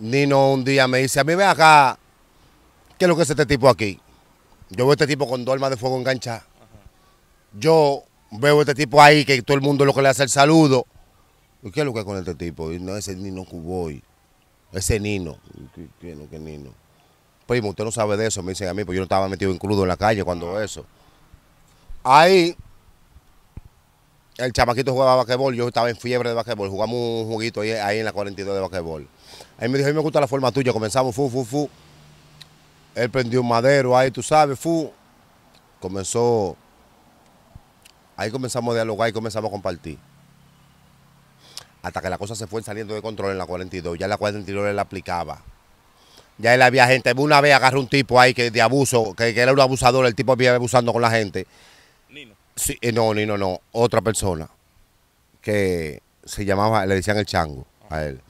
Nino un día me dice, a mí ve acá, ¿qué es lo que es este tipo aquí? Yo veo a este tipo con dos armas de fuego enganchadas. Yo veo a este tipo ahí que todo el mundo lo que le hace el saludo. ¿Y qué es lo que es con este tipo? Y no, ese Nino Cuboy. Ese Nino. ¿Qué, es Nino? Primo, usted no sabe de eso, me dicen a mí, pues yo no estaba metido en crudo en la calle cuando ah. eso. Ahí, el chamaquito jugaba basquetbol, yo estaba en fiebre de basquetbol, jugamos un juguito ahí, ahí en la 42 de basquetbol. Ahí me dijo, a mí me gusta la forma tuya. Comenzamos, fu, fu, fu. Él prendió un madero ahí, tú sabes, fu. Comenzó. Ahí comenzamos a dialogar y comenzamos a compartir. Hasta que la cosa se fue saliendo de control en la 42. Ya en la 42 él la aplicaba. Ya él había gente. Una vez agarró un tipo ahí que de abuso, que, era un abusador, el tipo había abusando con la gente. Nino. Eh, no, Nino, no. Otra persona que se llamaba, le decían el chango a él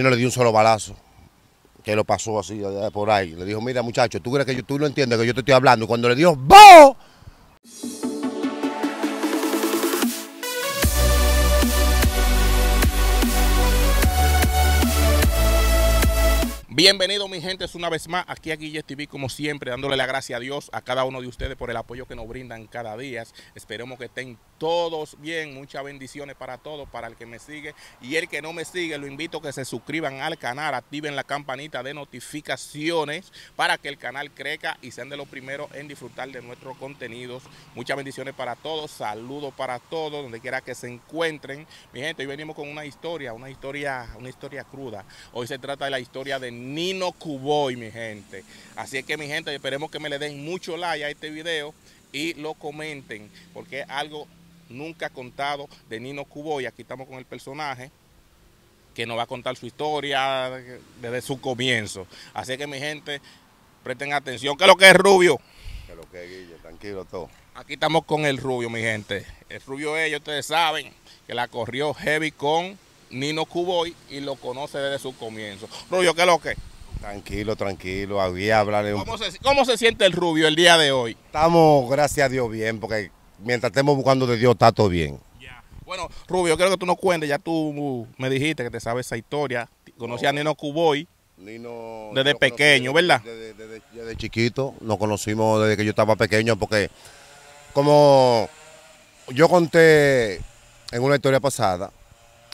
no le dio un solo balazo, que lo pasó así por ahí. Le dijo, mira muchacho, tú crees que yo, tú lo entiendes que yo te estoy hablando. Y cuando le dio ¡Bo! Bienvenido mi gente, es una vez más aquí a Guille TV como siempre, dándole la gracia a Dios, a cada uno de ustedes por el apoyo que nos brindan cada día. Esperemos que estén todos bien, muchas bendiciones para todos, para el que me sigue y el que no me sigue, lo invito a que se suscriban al canal, activen la campanita de notificaciones para que el canal crezca y sean de los primeros en disfrutar de nuestros contenidos. Muchas bendiciones para todos, saludos para todos, donde quiera que se encuentren. Mi gente, hoy venimos con una historia, una historia, una historia cruda. Hoy se trata de la historia de Nino Cuboy, mi gente. Así es que, mi gente, esperemos que me le den mucho like a este video y lo comenten, porque es algo nunca contado de Nino Cuboy. Aquí estamos con el personaje que nos va a contar su historia desde su comienzo. Así que, mi gente, presten atención. ¿Qué es lo que es Rubio? Que lo que es, Guille? Tranquilo todo. Aquí estamos con el Rubio, mi gente. El Rubio ellos ustedes saben, que la corrió heavy con Nino Cuboy y lo conoce desde su comienzo. Rubio, ¿qué es lo que? Tranquilo, tranquilo, había hablaremos ¿Cómo se, siente el Rubio el día de hoy? Estamos, gracias a Dios, bien, porque mientras estemos buscando de Dios, está todo bien. Ya. Bueno, Rubio, quiero que tú nos cuentes, ya tú me dijiste que te sabes esa historia, conocí a Nino Cuboy. desde pequeño, ¿verdad? desde, chiquito, nos conocimos desde que yo estaba pequeño, porque como yo conté en una historia pasada,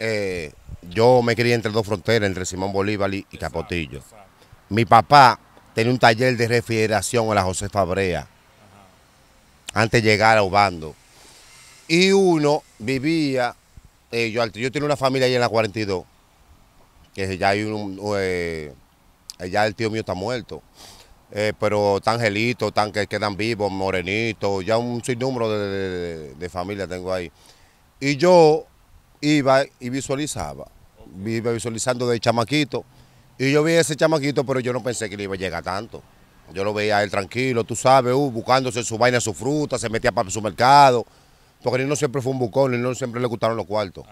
eh, yo me crié entre dos fronteras, entre Simón Bolívar y, Capotillo. Mi papá tenía un taller de refrigeración En la José Fabrea, antes de llegar a Ubando Y uno vivía, eh, yo, yo tenía una familia allá en la 42, que ya hay un, eh, ya el tío mío está muerto. pero tan gelito tan que quedan vivos, morenitos, ya un sinnúmero de, de familia tengo ahí. Y yo iba y visualizaba, iba visualizando de chamaquito. Y yo vi ese chamaquito, pero yo no pensé que le iba a llegar tanto. Yo lo veía a él tranquilo, tú sabes, uh, buscándose su vaina, su fruta, se metía para su mercado. Porque él no siempre fue un bucón, él no siempre le gustaron los cuartos.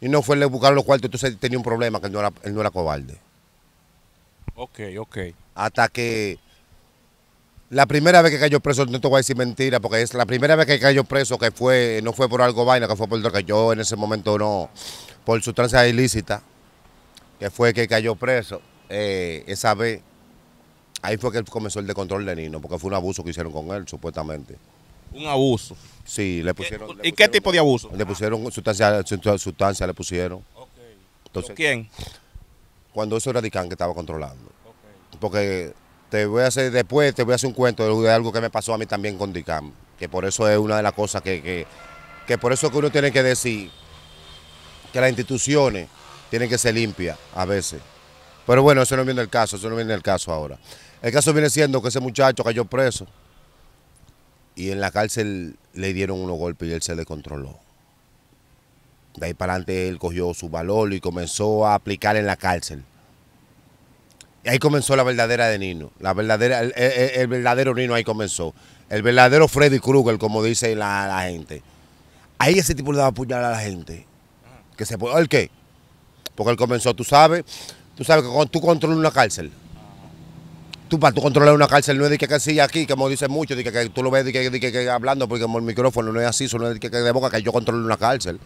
Y no fue le buscaron los cuartos, entonces tenía un problema, que él no era, él no era cobarde. Ok, ok. Hasta que la primera vez que cayó preso, no te voy a decir mentira, porque es la primera vez que cayó preso, que fue no fue por algo vaina, que fue por que yo en ese momento no, por sustancia ilícita, que fue que cayó preso. Eh, esa vez, ahí fue que comenzó el de control de Nino, porque fue un abuso que hicieron con él, supuestamente. ¿Un abuso? Sí, le pusieron. ¿Y qué tipo de abuso? Le pusieron sustancia, sustancia le pusieron. Entonces, ¿Quién? Cuando eso era Dicán que estaba controlando. Porque te voy a hacer después, te voy a hacer un cuento de algo que me pasó a mí también con DICAM, que por eso es una de las cosas que, que, por eso que uno tiene que decir que las instituciones tienen que ser limpias a veces. Pero bueno, eso no viene el caso, eso no viene el caso ahora. El caso viene siendo que ese muchacho cayó preso y en la cárcel le dieron unos golpes y él se descontroló. De ahí para adelante él cogió su valor y comenzó a aplicar en la cárcel. Ahí comenzó la verdadera de Nino, la verdadera, el, verdadero Nino ahí comenzó, el verdadero Freddy Krueger, como dice la, gente. Ahí ese tipo le daba puñal a la gente. Que se, ¿El qué? Porque él comenzó, tú sabes, tú sabes que tú controlas una cárcel, tú para tú controlar una cárcel no es de que, que aquí, como dicen muchos, de que, tú lo ves hablando porque el micrófono no es así, solo es de que, de boca que yo controlo una cárcel.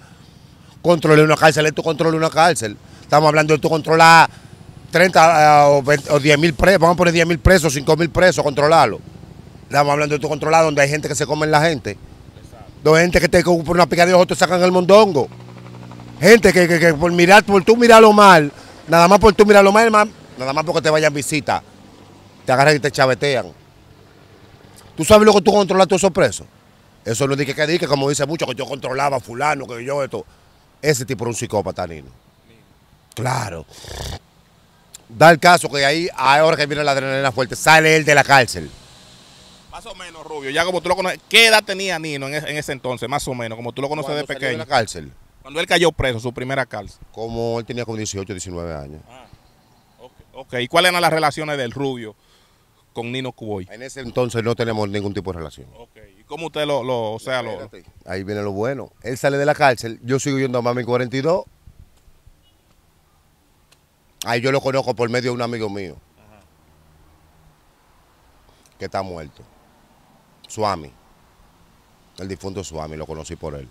Controlé una cárcel, es tú controlas una cárcel. Estamos hablando de tú controlar 30 ah, o, 10 mil presos, vamos a poner 10 mil presos, 5 mil presos, controlarlo. Estamos hablando de tu controlado, donde hay gente que se come en la gente. hay gente que te ocupa una pica de ojo te sacan el mondongo. Gente que, por mirar, por tú mirarlo mal, nada más por tú mirarlo mal, nada más porque te vayan visita, te agarran y te chavetean. ¿Tú sabes lo que tú controlas todos esos presos? Eso es lo dije que dije, como dice mucho, que yo controlaba a fulano, que yo esto. Ese tipo era un psicópata, Nino. Claro. Da el caso que ahí, ahora que viene la adrenalina fuerte, sale él de la cárcel. Más o menos, Rubio, ya lo conoces, ¿qué edad tenía Nino en ese, entonces? Más o menos, como tú lo conoces de pequeño. Salió la cárcel? Cuando él cayó preso, su primera cárcel. Como él tenía como 18, 19 años. Ah, okay, ok. ¿Y cuáles eran las relaciones del Rubio con Nino Cuboy? En ese entonces no tenemos ningún tipo de relación. Ok. ¿Y cómo usted lo, lo o sea, lo, Ahí viene lo bueno. Él sale de la cárcel, yo sigo yendo a Mami 42 Ahí yo lo conozco por medio de un amigo mío. Que está muerto. Suami. El difunto Suami, lo conocí por él.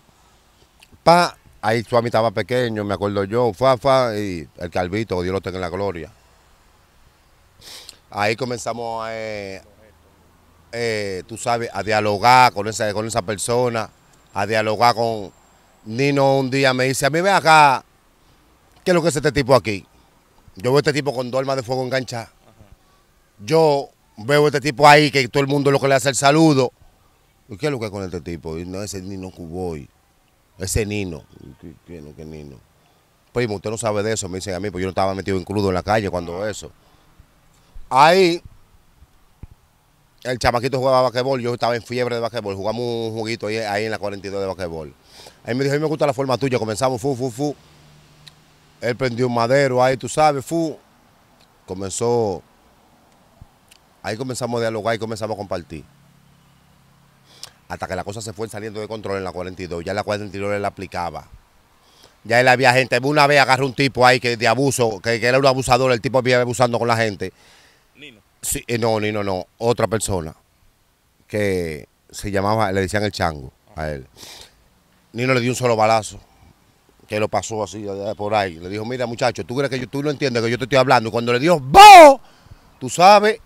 Pa, ahí Suami estaba pequeño, me acuerdo yo, Fafa y el Calvito, Dios lo tenga en la gloria. Ahí comenzamos a, eh, eh, tú sabes, a dialogar con esa, con esa persona, a dialogar con Nino un día me dice, a mí ve acá, ¿qué es lo que es este tipo aquí? Yo veo a este tipo con dos armas de fuego enganchadas. Yo veo a este tipo ahí que todo el mundo lo que le hace el saludo. ¿Y qué es lo que es con este tipo? Y no, ese Nino Cuboy. Ese Nino. ¿Qué, qué Nino? Primo, usted no sabe de eso, me dicen a mí, porque yo no estaba metido en crudo en la calle cuando ah. eso. Ahí, el chamaquito jugaba basquetbol, yo estaba en fiebre de basquetbol, jugamos un juguito ahí, ahí en la 42 de basquetbol. Ahí me dijo, a mí me gusta la forma tuya, comenzamos, fu, fu, fu. Él prendió un madero ahí, tú sabes, fu. Comenzó. Ahí comenzamos a dialogar y comenzamos a compartir. Hasta que la cosa se fue saliendo de control en la 42. Ya la 42 le la aplicaba. Ya él había gente. Una vez agarró un tipo ahí que de abuso, que, era un abusador, el tipo había abusando con la gente. Nino. Sí, eh, no, Nino, no. Otra persona que se llamaba, le decían el chango a él. Nino le dio un solo balazo que lo pasó así por ahí. Le dijo, mira muchacho, tú crees que yo, tú lo entiendes que yo te estoy hablando. cuando le dio, ¡Bo! Tú sabes,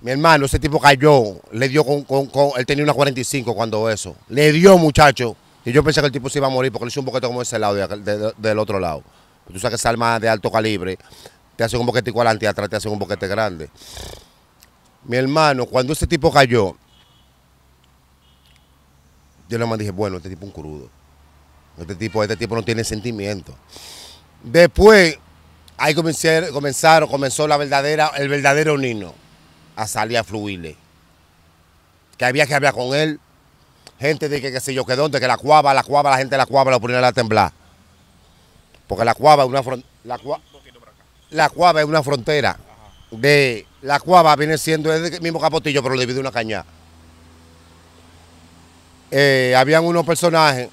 mi hermano, ese tipo cayó. Le dio con, con, él tenía una 45 cuando eso. Le dio muchacho. Y yo pensé que el tipo se iba a morir porque le hizo un boquete como ese lado, del otro lado. Tú sabes que esa arma de alto calibre te hace un boquete igual y atrás te hace un boquete grande. Mi hermano, cuando ese tipo cayó, yo le dije, bueno, este tipo es un crudo. Este tipo, este tipo no tiene sentimiento. Después, ahí comenzaron, comenzó la verdadera, el verdadero Nino a salir a fluirle. Que había que hablar con él. Gente de que qué sé yo, que dónde, que la cuava, la cuava, la gente de la cuava la ponía a temblar. Porque la cuava es una la la cuava es una frontera. De la cuava viene siendo el mismo capotillo, pero le divide una caña. Eh, habían unos personajes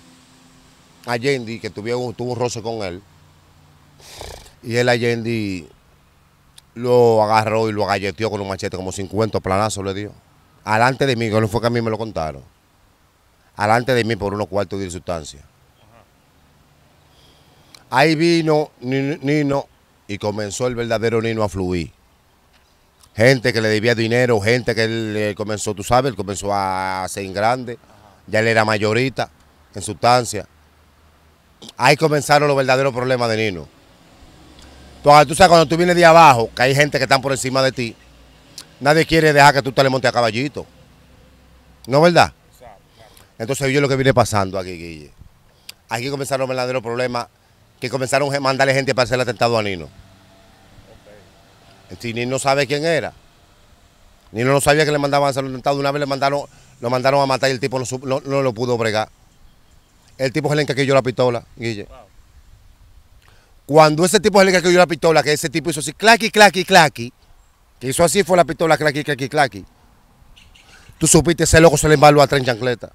Allende, que tuvieron, tuvo un roce con él. Y él Allende lo agarró y lo galleteó con un machete, como 50 planazos le dio. Alante de mí, que no fue que a mí me lo contaron. Alante de mí por unos cuartos de sustancia. Ahí vino Nino y comenzó el verdadero Nino a fluir. Gente que le debía dinero, gente que él eh, comenzó, tú sabes, comenzó a ser grande. Ya él era mayorita en sustancia. Ahí comenzaron los verdaderos problemas de Nino. tú sabes, cuando tú vienes de abajo, que hay gente que están por encima de ti, nadie quiere dejar que tú te le montes a caballito. ¿No es verdad? Entonces yo lo que viene pasando aquí, Guille. Aquí comenzaron los verdaderos problemas que comenzaron a mandarle gente para hacer el atentado a Nino. Si Nino sabe quién era. Nino no sabía que le mandaban a hacer el atentado. Una vez le mandaron, lo mandaron a matar y el tipo no lo pudo bregar. El tipo el que la pistola, Guille. Cuando ese tipo el que la pistola, que ese tipo hizo así, claqui, claqui, claqui, que hizo así fue la pistola, claqui, claqui, claqui. Tú supiste, ese loco se le embaló a tres chancleta.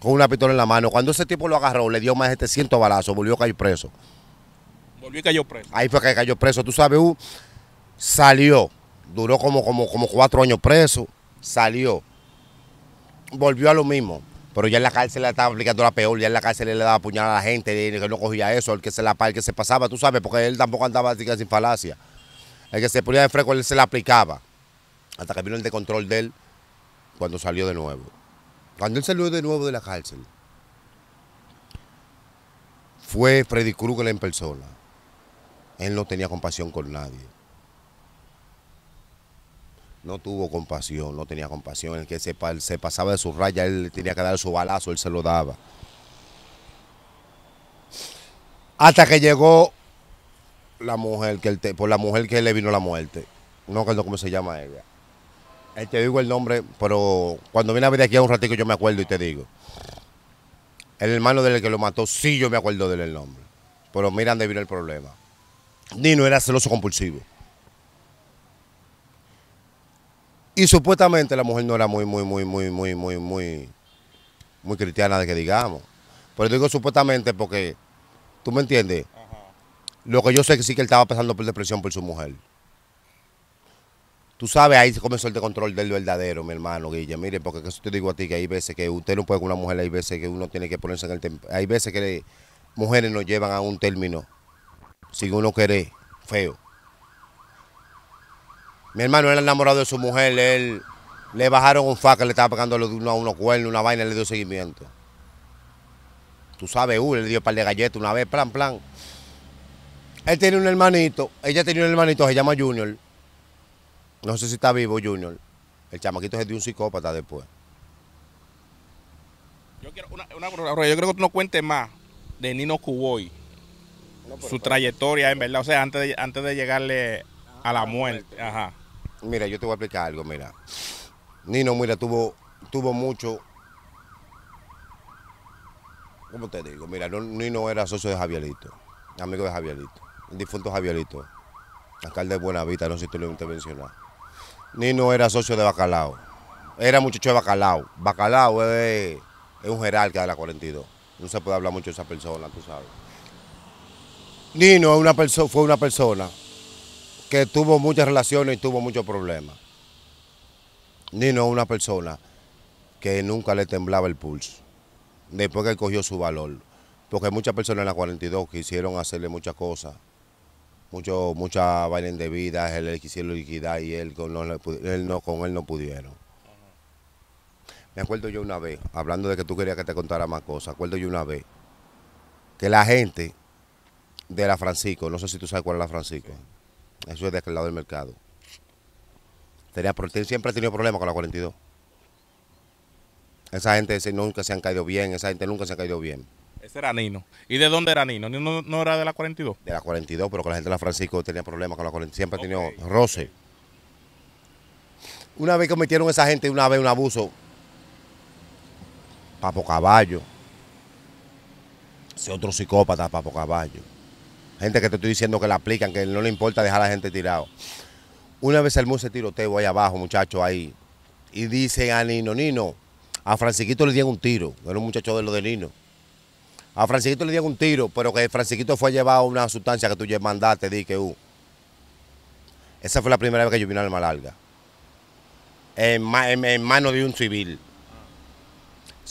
con una pistola en la mano. Cuando ese tipo lo agarró, le dio más de 700 balazos, volvió a caer preso. Volvió y cayó preso. Ahí fue que cayó preso. Tú sabes, uh, salió, duró como, como, como cuatro años preso, salió, volvió a lo mismo. Pero ya en la cárcel le estaba aplicando la peor, ya en la cárcel le daba puñal a la gente, que no cogía eso, el que se la el que se pasaba, tú sabes, porque él tampoco andaba sin falacia. El que se ponía de fresco, él se la aplicaba. Hasta que vino el de control de él cuando salió de nuevo. Cuando él salió de nuevo de la cárcel, fue Freddy Krueger en persona. Él no tenía compasión con nadie no tuvo compasión, no tenía compasión. El que se, pasaba de su raya, él tenía que dar su balazo, él se lo daba. Hasta que llegó la mujer, que por la mujer que le vino la muerte. No recuerdo cómo se llama ella. Eh, te digo el nombre, pero cuando viene a ver aquí a un ratito yo me acuerdo y te digo. El hermano del que lo mató, sí yo me acuerdo del nombre. Pero mira dónde vino el problema. Nino era celoso compulsivo. Y supuestamente la mujer no era muy, muy, muy, muy, muy, muy, muy, muy cristiana de que digamos. Pero digo supuestamente porque, ¿tú me entiendes? Lo que yo sé es que sí que él estaba pasando por depresión por su mujer. Tú sabes, ahí comenzó el control del verdadero, mi hermano Guille. Mire, porque eso te digo a ti, que hay veces que usted no puede con una mujer, hay veces que uno tiene que ponerse en el... hay veces que mujeres nos llevan a un término, si uno quiere, feo. Mi hermano era enamorado de su mujer, él le bajaron un faca, que le estaba pegando uno a uno cuernos, una vaina, le dio seguimiento. Tú sabes, U, uh, le dio un par de galletas una vez, plan, plan. Él tiene un hermanito, ella tiene un hermanito, se llama Junior. No sé si está vivo Junior. El chamaquito es de un psicópata después. Yo quiero creo que tú no cuentes más de Nino Cuboy. su trayectoria, en verdad, o sea, antes de, antes de llegarle a la muerte. Ajá. Mira, yo te voy a explicar algo, mira. Nino, mira, tuvo, tuvo mucho. ¿Cómo te digo? Mira, Nino era socio de Javierito, amigo de Javierito, el difunto Javierito, alcalde de Buenavita, no sé si tú lo mencionas. Nino era socio de Bacalao, era muchacho de Bacalao. Bacalao es, un jerarca de la 42, no se puede hablar mucho de esa persona, tú sabes. Nino una persona, fue una persona que tuvo muchas relaciones y tuvo muchos problemas. Nino una persona que nunca le temblaba el pulso, después que cogió su valor. Porque muchas personas en la 42 quisieron hacerle muchas cosas, mucho, mucha vaina vida, él quisieron liquidar y él con, no, él no, con él no pudieron. Me acuerdo yo una vez, hablando de que tú querías que te contara más cosas, acuerdo yo una vez que la gente de la Francisco, no sé si tú sabes cuál es la Francisco. Eso es de aquel lado del mercado. Tenía, siempre ha tenido problemas con la 42. Esa gente nunca se han caído bien, esa gente nunca se ha caído bien. Ese era Nino. ¿Y de dónde era Nino? no era de la 42? De la 42, pero con la gente de la Francisco tenía problemas con la 42. Siempre ha tenido roce. Una vez cometieron esa gente, una vez un abuso. Papo Caballo. Ese otro psicópata, Papo Caballo gente que te estoy diciendo que la aplican, que no le importa dejar a la gente tirado. Una vez el se tiroteo ahí abajo, muchachos, ahí. Y dice a Nino, Nino, a Francisquito le dieron un tiro, era un muchacho de lo de Nino. A Francisquito le dieron un tiro, pero que Francisquito fue llevado una sustancia que tú ya mandaste, di que uh. Esa fue la primera vez que yo vi una malalga larga. En, en, en manos de un civil.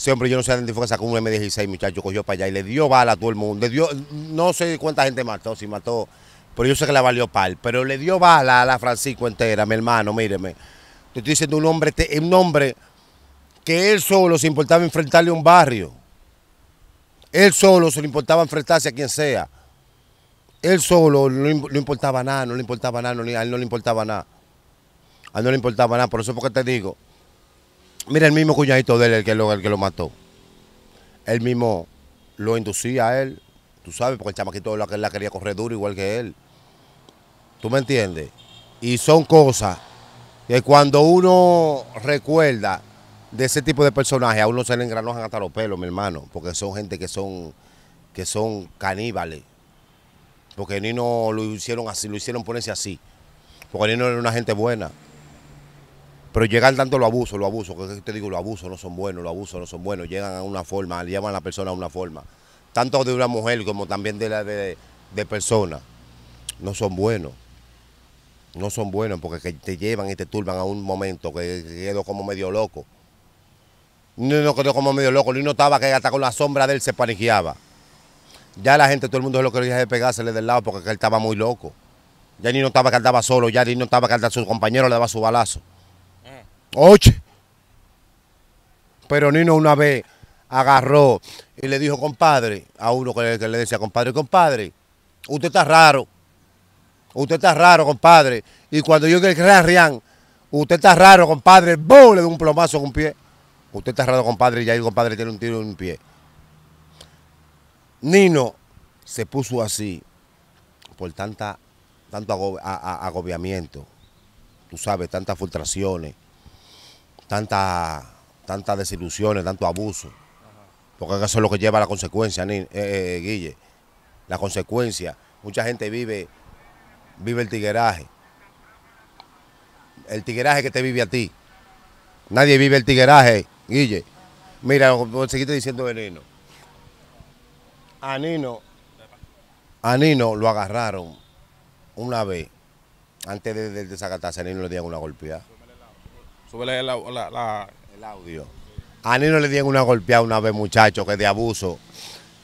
Siempre yo no sé dónde fue que sacó un M16, muchacho, cogió para allá y le dio bala a todo el mundo. Le no sé cuánta gente mató, si mató, pero yo sé que la valió pal. Pero le dio bala a la Francisco entera, mi hermano, míreme. Te estoy diciendo un hombre, un hombre que él solo se importaba enfrentarle a un barrio. Él solo se le importaba enfrentarse a quien sea. Él solo no, le importaba nada, no le importaba nada, no, a él no le importaba nada. A él no le importaba nada, por eso es porque te digo. Mira, el mismo cuñadito de él, el que lo, el que lo mató. Él mismo lo inducía a él, tú sabes, porque el chamaquito la, la quería correr duro igual que él. ¿Tú me entiendes? Y son cosas que cuando uno recuerda de ese tipo de personajes, a uno se le engranojan hasta los pelos, mi hermano, porque son gente que son, que son caníbales. Porque no lo hicieron así, lo hicieron ponerse así. Porque no era una gente buena. Pero llegan tanto los abusos, los abusos, que te digo, los abusos no son buenos, los abusos no son buenos, llegan a una forma, llevan a la persona a una forma, tanto de una mujer como también de la de, de persona, no son buenos. No son buenos porque te llevan y te turban a un momento que, quedó como medio loco. No, no quedó como medio loco, ni notaba que hasta con la sombra de él se paniqueaba. Ya la gente, todo el mundo lo quería pegarse pegársele del lado porque él estaba muy loco. Ya ni notaba que andaba solo, ya ni notaba que a su compañero le daba su balazo. Oye. Pero Nino una vez agarró y le dijo, compadre, a uno que le, decía, compadre, compadre, usted está raro. Usted está raro, compadre. Y cuando yo que Rian, usted está raro, compadre, ¡boom! le doy un plomazo con un pie. Usted está raro, compadre, y ahí el compadre tiene un tiro en un pie. Nino se puso así por tanta, tanto agobiamiento, tú sabes, tantas frustraciones tanta, tantas desilusiones, tanto abuso. Porque eso es lo que lleva a la consecuencia, eh, eh, Guille. La consecuencia. Mucha gente vive, vive el tigueraje. El tigueraje que te vive a ti. Nadie vive el tigueraje, Guille. Mira, seguiste diciendo de A Nino, lo agarraron una vez. Antes de, de desacatarse, a Nino le dieron una golpeada. Subele la, el audio. A Nino le dieron una golpeada una vez, muchacho, que de abuso.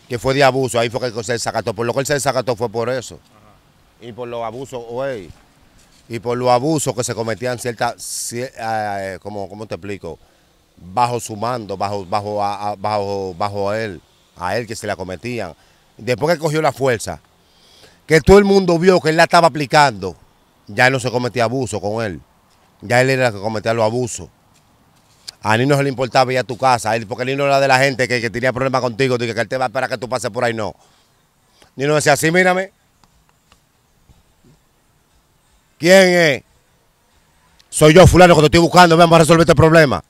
Que fue de abuso, ahí fue que se desacató. Por lo que él se desacató fue por eso. Y por los abusos, güey. Y por los abusos que se cometían ciertas, eh, como, ¿cómo te explico? Bajo su mando, bajo, bajo, a, bajo, bajo a él, a él que se la cometían. Después que cogió la fuerza, que todo el mundo vio que él la estaba aplicando, ya no se cometía abuso con él. Ya él era el que cometía los abusos. A no se le importaba ir a tu casa, él, porque Nino era de la gente que, tenía problemas contigo, que él te va a esperar que tú pases por ahí, no. Nino decía, así mírame. ¿Quién es? Soy yo, fulano, que te estoy buscando, vamos a resolver este problema.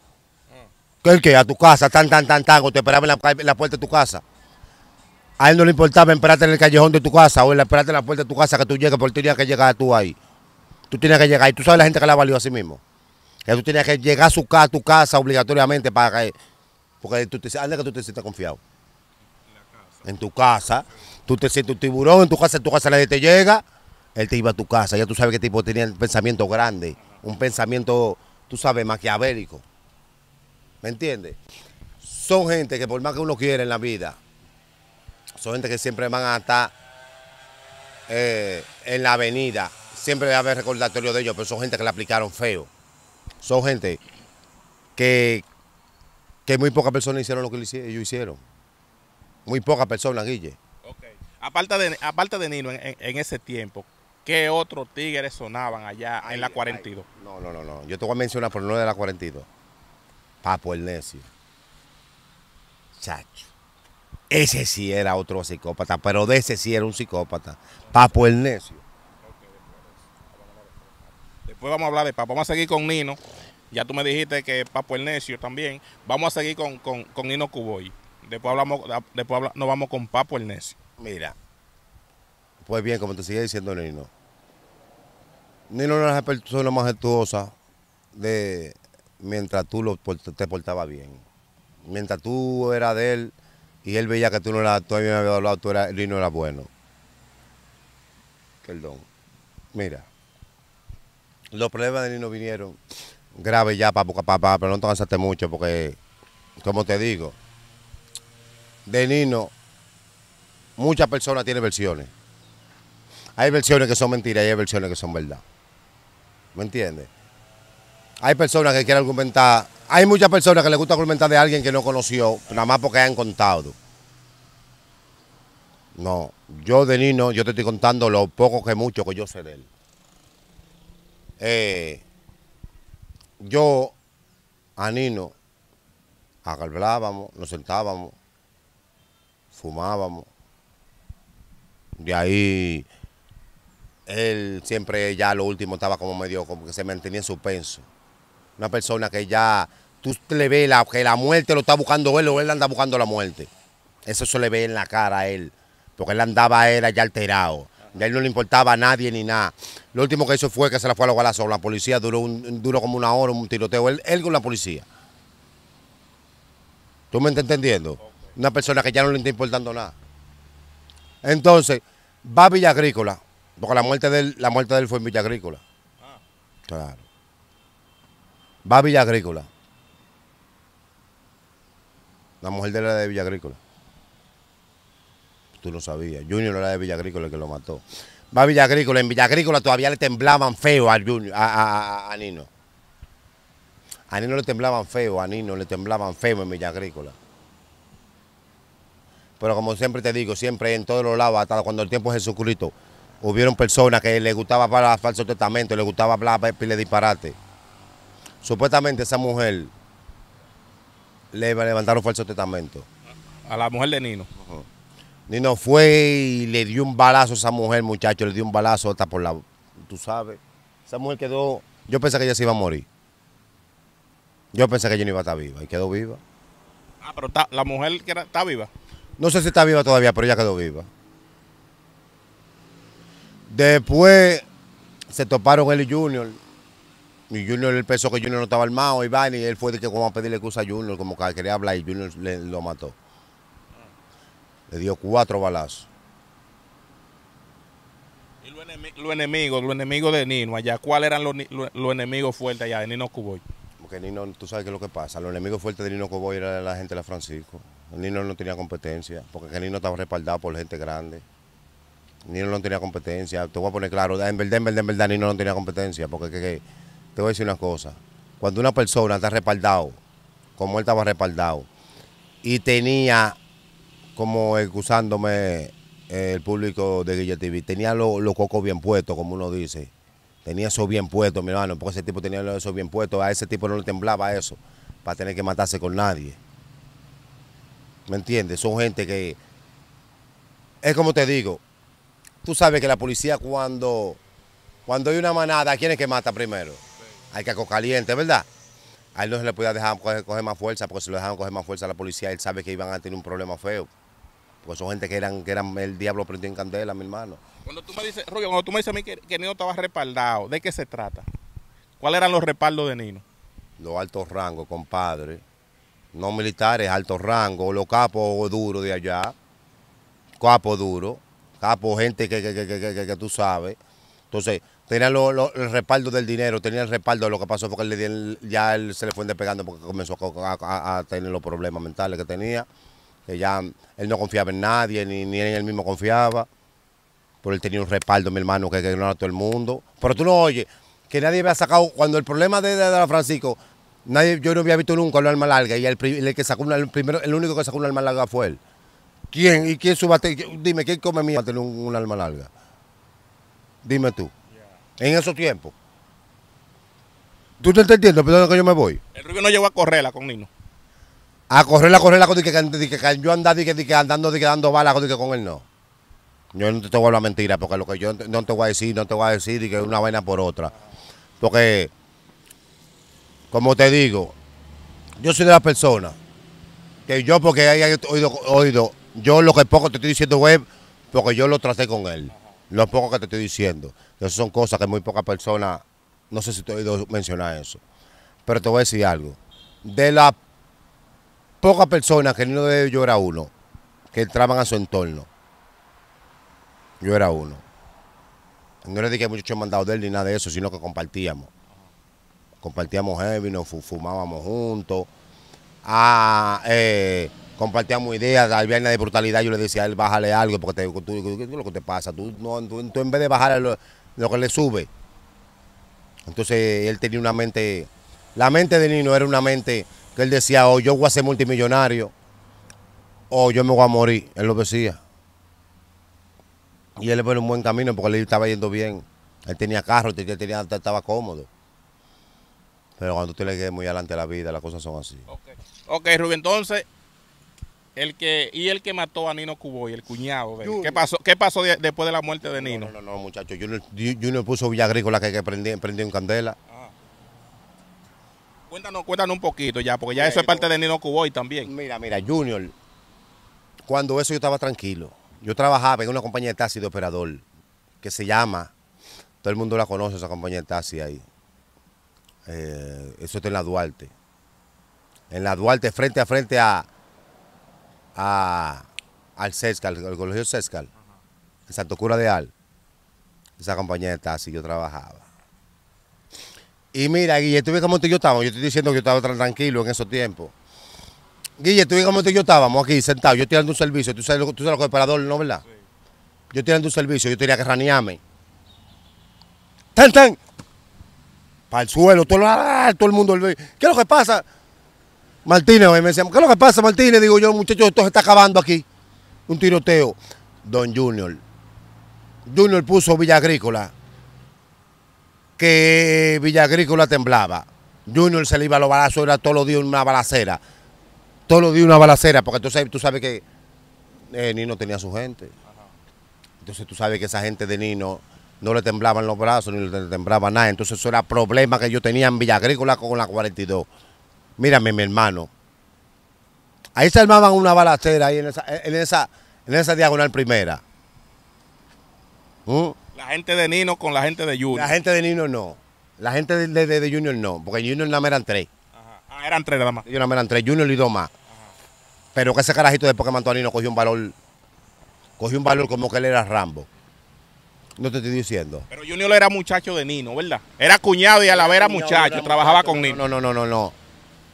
¿Qué el que A tu casa, tan, tan, tan, tan, te esperaba en la, puerta de tu casa. A él no le importaba esperarte en el callejón de tu casa o en la, en la puerta de tu casa que tú llegues, porque tenía tenías que llegar tú ahí tú tienes que llegar. Y tú sabes la gente que la valió a sí mismo. Que tú tienes que llegar a, su casa, tu casa obligatoriamente para que. Porque tú te que tú te sientas confiado. En tu casa. Tú te sientes un tiburón, en tu casa, en tu casa nadie te llega. Él te iba a tu casa. Ya tú sabes que tipo tenía un pensamiento grande. Un pensamiento, tú sabes, maquiavélico. ¿Me entiendes? Son gente que por más que uno quiera en la vida, son gente que siempre van a estar eh, en la avenida siempre debe haber recordatorio de ellos, pero son gente que le aplicaron feo. Son gente que, que muy pocas personas hicieron lo que ellos hicieron. Muy pocas personas, Guille. Okay. Aparte, de, aparte de Nino, en, ese tiempo, ¿qué otros tigres sonaban allá en la 42? no, no, no, no. Yo te voy a mencionar por no de la 42. Papo el necio. Chacho. Ese sí era otro psicópata, pero de ese sí era un psicópata. Papo el necio vamos a hablar de Papo. Vamos a seguir con Nino. Ya tú me dijiste que Papo el necio también. Vamos a seguir con, con, con Nino Cuboy. Después hablamos, ah, después nos vamos con Papo el necio. Mira, pues bien, como te sigue diciendo Nino, Nino era la persona majestuosa de mientras tú lo, te portabas bien. Mientras tú eras de él y él veía que tú no eras, tú había hablado, tú eras, Nino era bueno. Perdón. Mira. Los problemas de Nino vinieron graves ya, papá, papá, pero no te cansaste mucho porque, como te digo, de Nino, muchas personas tienen versiones. Hay versiones que son mentiras y hay versiones que son verdad. ¿Me entiendes? Hay personas que quieren argumentar, hay muchas personas que les gusta argumentar de alguien que no conoció, nada más porque han contado. No, yo de Nino, yo te estoy contando lo poco que mucho que yo sé de él. Eh, yo a Nino nos sentábamos, fumábamos. De ahí, él siempre ya lo último estaba como medio, como que se mantenía en suspenso. Una persona que ya, tú le ves la, que la muerte lo está buscando él o él anda buscando la muerte. Eso se le ve en la cara a él, porque él andaba, era ya alterado. Y a él no le importaba a nadie ni nada. Lo último que hizo fue que se la fue a los balazos. La policía duró, un, duró como una hora, un tiroteo. Él, con la policía. ¿Tú me estás entendiendo? Una persona que ya no le está importando nada. Entonces, va a Villa Agrícola. Porque la muerte de él, la muerte de él fue en Villa Agrícola. Ah. Claro. Va a Villa Agrícola. La mujer de la de Villa Agrícola. Tú lo sabías. Junior era de Villagrícola el que lo mató. Va a Villagrícola. En Villa Villagrícola todavía le temblaban feo a, Junior, a, Nino. A Nino le temblaban feo, a Nino le temblaban feo en Villa Agrícola. Pero como siempre te digo, siempre en todos los lados, hasta cuando el tiempo de Jesucristo, hubieron personas que le gustaba hablar falso testamento, le gustaba hablar pile disparate. Supuestamente esa mujer le levantaron falso testamento. A la mujer de Nino no fue y le dio un balazo a esa mujer, muchacho, le dio un balazo hasta por la... Tú sabes, esa mujer quedó... Yo pensé que ella se iba a morir. Yo pensé que ella no iba a estar viva y quedó viva. Ah, pero la mujer que está viva. No sé si está viva todavía, pero ella quedó viva. Después se toparon él y Junior. Y Junior él pensó que Junior no estaba armado y va y él fue de que como a pedirle excusa a Junior, como que quería hablar y Junior le, lo mató le dio cuatro balazos. ¿Y los enemigos enemigo, de Nino allá? ¿Cuáles eran los enemigos fuertes allá de Nino Cuboy? Porque Nino, tú sabes qué es lo que pasa. Los enemigos fuertes de Nino Cuboy era la gente de la Francisco. Nino no tenía competencia, porque Nino estaba respaldado por gente grande. Nino no tenía competencia, te voy a poner claro, en verdad, en verdad, en verdad, Nino no tenía competencia, porque te voy a decir una cosa, cuando una persona está respaldado, como él estaba respaldado, y tenía como excusándome eh, el público de Guille TV, tenía los cocos bien puestos, como uno dice. Tenía eso bien puesto, mi hermano, porque ese tipo tenía eso bien puesto. A ese tipo no le temblaba eso, para tener que matarse con nadie. ¿Me entiendes? Son gente que... Es como te digo, tú sabes que la policía cuando, cuando hay una manada, quién es que mata primero? que que caliente, ¿verdad? A él no se le podía dejar coger, coger más fuerza, porque si lo dejaban coger más fuerza a la policía, él sabe que iban a tener un problema feo. Pues son gente que eran, que eran el diablo prendido en candela, mi hermano. Cuando tú me dices, Rubio, cuando tú me dices a mí que, Nino estaba respaldado, ¿de qué se trata? ¿Cuáles eran los respaldos de Nino? Los altos rangos, compadre. No militares, altos rangos, los capos duros de allá. Capos duros. Capos, gente que, tú sabes. Entonces, tenía el respaldo del dinero, tenía el respaldo de lo que pasó porque que ya él se le fue despegando porque comenzó a, tener los problemas mentales que tenía que ya él no confiaba en nadie, ni, en él mismo confiaba. Pero él tenía un respaldo, mi hermano, que, que todo el mundo. Pero tú no oyes, que nadie había sacado, cuando el problema de, de, Francisco, nadie, yo no había visto nunca un alma larga, y el, que sacó el, primero, el único que sacó una alma larga fue él. ¿Quién? ¿Y quién subaste? Dime, ¿quién come para tener un, alma larga? Dime tú. En esos tiempos. ¿Tú te estás entiendes? Perdón que yo me voy. El Rubio no llegó a correrla con Nino. A correrla, correrla, que, que, que, que yo andando, que, andando, que dando balas, que con él no. Yo no te voy a hablar mentira, porque lo que yo no te voy a decir, no te voy a decir, y que una vaina por otra. Porque, como te digo, yo soy de las personas que yo, porque he oído, oído, yo lo que poco te estoy diciendo es porque yo lo traté con él. Lo poco que te estoy diciendo. Esas son cosas que muy pocas personas, no sé si te he oído mencionar eso. Pero te voy a decir algo. De la pocas personas que no de yo era uno, que entraban a su entorno. Yo era uno. No le dije mucho mandado de él ni nada de eso, sino que compartíamos. Compartíamos heavy, nos fumábamos juntos. Ah, eh, compartíamos ideas, al viernes de brutalidad yo le decía a él, bájale algo, porque te, tú, ¿qué es lo que te pasa? Tú, en vez de bajar lo, lo, que le sube. Entonces él tenía una mente, la mente de Nino era una mente que él decía, o oh, yo voy a ser multimillonario, o yo me voy a morir, él lo decía. Y él fue en un buen camino porque él estaba yendo bien. Él tenía carro, él tenía, estaba cómodo. Pero cuando tú le quedes muy adelante la vida, las cosas son así. Ok, okay entonces, el que, y el que mató a Nino Cuboy, el cuñado, ¿qué pasó, qué pasó después de la muerte de Nino? No, no, no, no yo Junior, puso Villa Agrícola que, que prendió, en candela. Ah. Cuéntanos, cuéntanos un poquito ya, porque ya eso es parte de Nino Cuboy también. Mira, mira, Junior, cuando eso yo estaba tranquilo. Yo trabajaba en una compañía de taxi de operador que se llama, todo el mundo la conoce esa compañía de taxi ahí. Eh, eso está en la Duarte. En la Duarte, frente a frente a, a al Sescal, al colegio Sescal, en Santo Cura de Al. Esa compañía de taxi yo trabajaba. Y mira, Guille, tú ves cómo yo estábamos. Yo estoy diciendo que yo estaba tranquilo en esos tiempos. Guille, tú ves cómo yo estábamos aquí sentados. Yo tirando un servicio. Tú sabes, tú sabes lo que operador, ¿no, verdad? Yo tirando un servicio. Yo tenía que ranearme. ¡Tan, tan! Para el suelo. Todo, ah, todo el mundo. ¿Qué es lo que pasa? Martínez me decían. ¿qué es lo que pasa, Martínez? Digo yo, muchachos, esto se está acabando aquí. Un tiroteo. Don Junior. Junior puso Villa Agrícola que Agrícola temblaba. Junior se le iba a los brazos era todos los días una balacera. Todos los días una balacera, porque tú sabes, tú sabes que eh, Nino tenía su gente. Entonces tú sabes que esa gente de Nino no le temblaban los brazos ni le temblaba nada. Entonces eso era problema que yo tenía en Agrícola con la 42. Mírame, mi hermano. Ahí se armaban una balacera ahí en esa, en esa, en esa diagonal primera. ¿Mm? La gente de Nino con la gente de Junior. La gente de Nino no. La gente de, Junior no. Porque Junior nada más eran tres. Ajá. Ah, eran tres nada más. Junior eran tres. Junior y dos más. Pero que ese carajito después que mató Nino cogió un valor. Cogió un valor como que él era Rambo. No te estoy diciendo. Pero Junior era muchacho de Nino, ¿verdad? Era cuñado y a la vez era muchacho, trabajaba con Nino. No, no, no, no, no.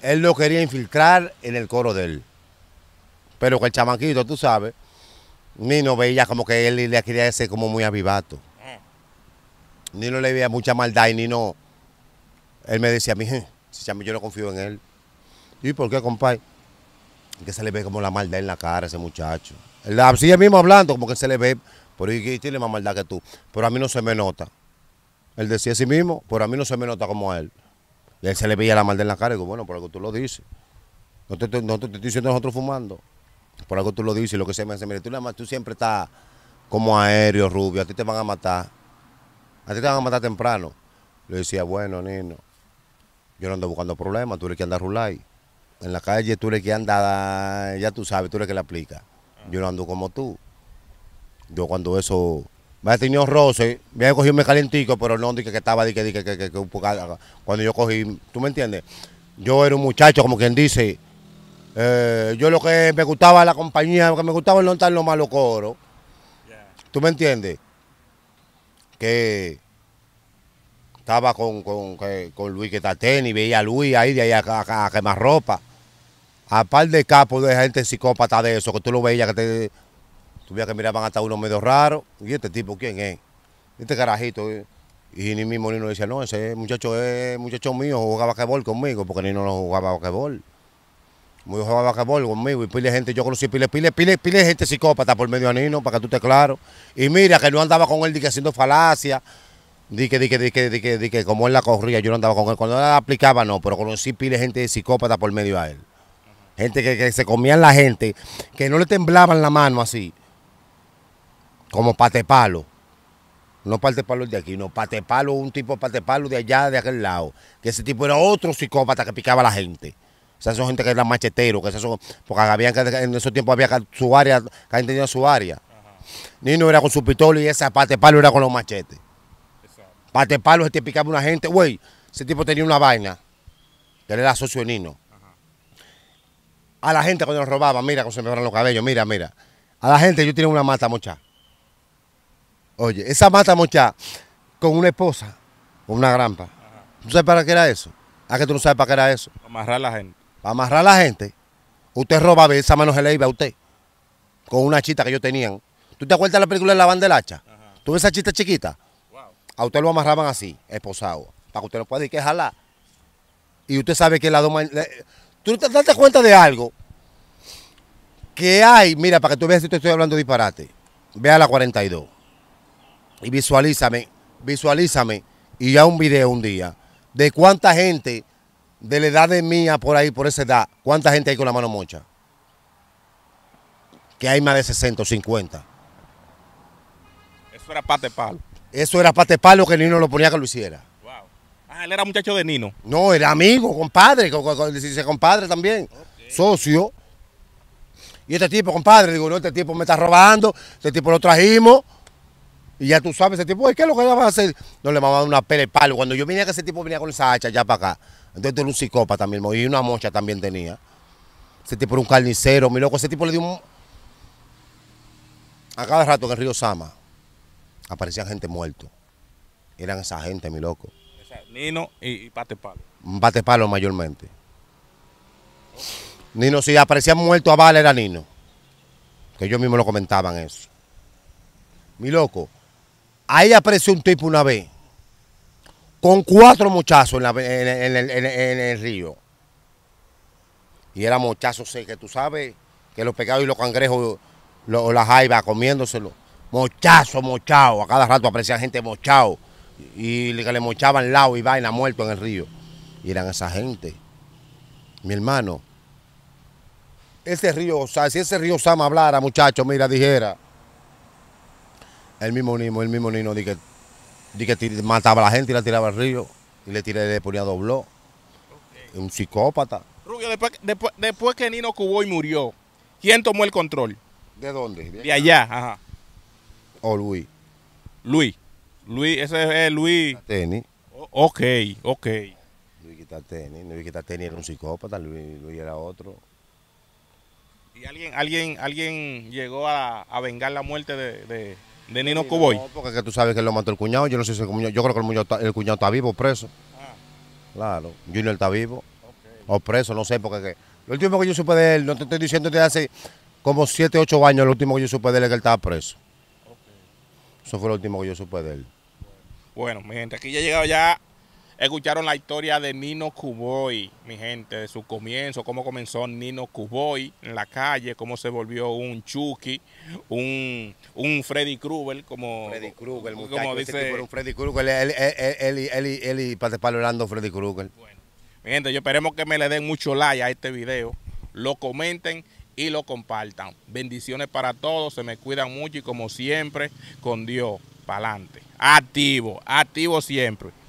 Él lo quería infiltrar en el coro de él. Pero que el chamanquito, tú sabes, Nino veía como que él le quería ser como muy avivato. Ni no le veía mucha maldad y no... él me decía a mí, yo no confío en él. ¿Y por qué, compadre? Que se le ve como la maldad en la cara a ese muchacho. Él sigue mismo hablando, como que se le ve, Por pero tiene más maldad que tú. Pero a mí no se me nota. Él decía a sí mismo, pero a mí no se me nota como a él. Y él se le veía la maldad en la cara y digo, bueno, por algo tú lo dices. No te, no te, estoy diciendo nosotros fumando. Por algo tú lo dices, lo que se me hace, mira, tú tú siempre estás como aéreo, rubio, a ti te van a matar a ti te van a matar temprano. Le decía, bueno, Nino, yo no ando buscando problemas, tú eres que anda a rular. En la calle tú le que anda, ya tú sabes, tú eres que la aplica. Yo no ando como tú. Yo cuando eso, me ha tenido roce, me había cogido me calentico, pero no dije que estaba, dije, que, que, que, cuando yo cogí, ¿tú me entiendes? Yo era un muchacho, como quien dice, eh, yo lo que me gustaba la compañía, lo que me gustaba no estar en los malos coros. ¿Tú me entiendes? que estaba con, con, con Luis y veía a Luis ahí de ahí a, quemar ropa. A par de capos de gente psicópata de eso, que tú lo veías que te. Tuvías que miraban hasta uno medio raro. ¿Y este tipo quién es? Este carajito. Eh. Y ni mismo ni no decía, no, ese muchacho es muchacho mío, jugaba quebol conmigo, porque ni no jugaba quebol. Muy a vaquebol conmigo y pile gente, yo conocí pile, pile, pile, pile gente psicópata por medio anino, para que tú te claro. Y mira que no andaba con él que haciendo falacia, di que, di que, di que, di que, como él la corría, yo no andaba con él. Cuando él aplicaba, no, pero conocí pile gente psicópata por medio a él. Gente que, se comían la gente, que no le temblaban la mano así, como pate palo. No parte palo de aquí, no, pate palo, un tipo pate palo de allá, de aquel lado. Que ese tipo era otro psicópata que picaba a la gente. O sea, son gente que eran macheteros, que porque en esos tiempos había su área, cada gente tenía su área. Nino era con su pistola y esa parte palo era con los machetes. Exacto. Parte palo se picaba una gente, güey, ese tipo tenía una vaina, él era socio de Nino. A la gente cuando nos robaba, mira cómo se me los cabellos, mira, mira. A la gente yo tenía una mata mocha. Oye, esa mata mocha con una esposa, con una granpa. ¿Tú sabes para qué era eso? ¿A que tú no sabes para qué era eso? Amarrar a la gente para amarrar a la gente, usted roba esa mano se le iba a usted. Con una chita que ellos tenían. ¿Tú te acuerdas de la película de la banda del hacha? ¿Tú ves esa chita chiquita? A usted lo amarraban así, esposado, para que usted no pueda ir que Y usted sabe que la doma... Tú te das cuenta de algo que hay, mira, para que tú veas si te estoy hablando disparate, Vea la 42 y visualízame, visualízame y ya un video un día de cuánta gente de la edad de mía por ahí, por esa edad, ¿cuánta gente hay con la mano mocha? Que hay más de 60 o 50. Eso era pate palo. Eso era pate palo que Nino lo ponía que lo hiciera. Wow. Ah, él era muchacho de Nino. No, era amigo, compadre, compadre también, socio. Y este tipo, compadre, digo, no, este tipo me está robando, este tipo lo trajimos, y ya tú sabes, ese tipo, ¿qué es lo que ella va a hacer? No le dar una pele palo. Cuando yo venía, que ese tipo venía con esa hacha ya para acá. Entonces era un psicópata mismo. Y una mocha también tenía. Ese tipo era un carnicero, mi loco. Ese tipo le dio un. A cada rato en el río Sama aparecían gente muerta. Eran esa gente, mi loco. Nino y, Pate Palo. Pate Palo mayormente. Nino, si aparecía muerto a bala, era Nino. Que ellos mismos lo comentaban eso. Mi loco, Ahí apareció un tipo una vez, con cuatro muchachos en, el, río. Y era mochazo que tú sabes que los pecados y los cangrejos, o las jaiba comiéndoselo. Mochazo, mochao. A cada rato aparecía gente mochao. Y que le mochaban lao y vaina muerto en el río. Y eran esa gente. Mi hermano, ese río, o sea, si ese río Sama hablara, muchacho, mira, dijera, el mismo Nino, el mismo Nino, di que, que mataba a la gente y la tiraba al río. Y le tiré, ponía dobló. Un psicópata. Rubio, después, que Nino Cuboy murió, ¿quién tomó el control? ¿De dónde? De, allá, ajá. O Luis. Luis. Luis, ese es Luis. Tenis. ok, ok. Luis Quitateni, Luis Quitateni era un psicópata, Luis, era otro. ¿Y alguien, alguien, alguien llegó a, vengar la muerte de, ¿De Nino Cuboy? porque tú sabes que él lo mató el cuñado. Yo no sé si el cuñado, yo creo que el cuñado, está, el cuñado está vivo preso. Ah. Claro, Junior está vivo. O preso, no sé, porque que, lo último que yo supe de él, no te estoy diciendo desde hace como 7, 8 años, lo último que yo supe de él es que él estaba preso. Eso fue lo último que yo supe de él. Bueno, mi gente, aquí ya he llegado ya Escucharon la historia de Nino Kuboy, mi gente, de su comienzo, cómo comenzó Nino Kuboy en la calle, cómo se volvió un Chucky, un, Freddy Krueger, como. Freddy Krueger, como, como dice. Un Freddy Krueger, él, él, él, él, Freddy Krueger. Bueno, mi gente, yo esperemos que me le den mucho like a este video, lo comenten y lo compartan. Bendiciones para todos, se me cuidan mucho y como siempre, con Dios, para adelante, Activo, activo siempre.